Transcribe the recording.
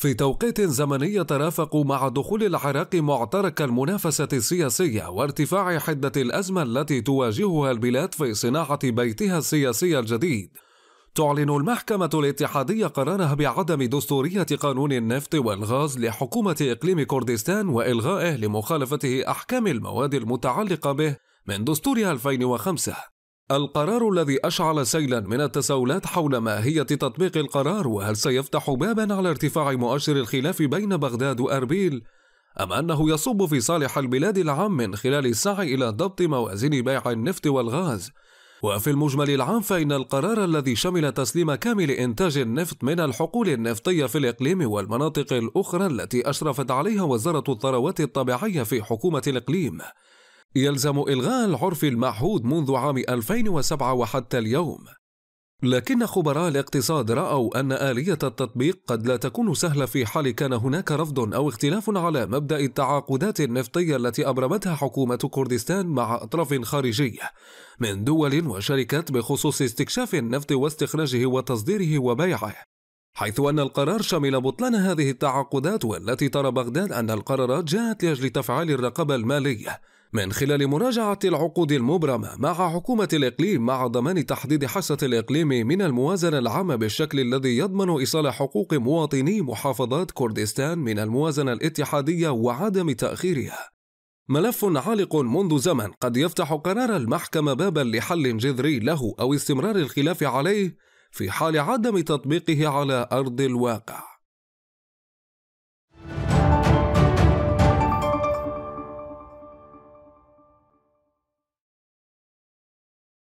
في توقيت زمني يترافق مع دخول العراق معترك المنافسة السياسية وارتفاع حدة الأزمة التي تواجهها البلاد في صناعة بيتها السياسي الجديد. تعلن المحكمة الاتحادية قرارها بعدم دستورية قانون النفط والغاز لحكومة إقليم كردستان وإلغائه لمخالفته أحكام المواد المتعلقة به من دستور 2005 القرار الذي أشعل سيلا من التساؤلات حول ماهية تطبيق القرار وهل سيفتح بابا على ارتفاع مؤشر الخلاف بين بغداد وأربيل أم أنه يصب في صالح البلاد العام من خلال السعي إلى ضبط موازين بيع النفط والغاز وفي المجمل العام فإن القرار الذي شمل تسليم كامل إنتاج النفط من الحقول النفطية في الإقليم والمناطق الأخرى التي أشرفت عليها وزارة الثروات الطبيعية في حكومة الإقليم يلزم إلغاء العرف المعهود منذ عام 2007 وحتى اليوم لكن خبراء الاقتصاد رأوا أن آلية التطبيق قد لا تكون سهلة في حال كان هناك رفض أو اختلاف على مبدأ التعاقدات النفطية التي أبرمتها حكومة كردستان مع أطراف خارجية من دول وشركات بخصوص استكشاف النفط واستخراجه وتصديره وبيعه حيث أن القرار شمل بطلان هذه التعاقدات والتي ترى بغداد أن القرارات جاءت لأجل تفعيل الرقابة المالية من خلال مراجعة العقود المبرمة مع حكومة الإقليم مع ضمان تحديد حصة الإقليم من الموازنة العامة بالشكل الذي يضمن إيصال حقوق مواطني محافظات كردستان من الموازنة الاتحادية وعدم تأخيرها. ملف عالق منذ زمن قد يفتح قرار المحكمة بابا لحل جذري له أو استمرار الخلاف عليه في حال عدم تطبيقه على أرض الواقع.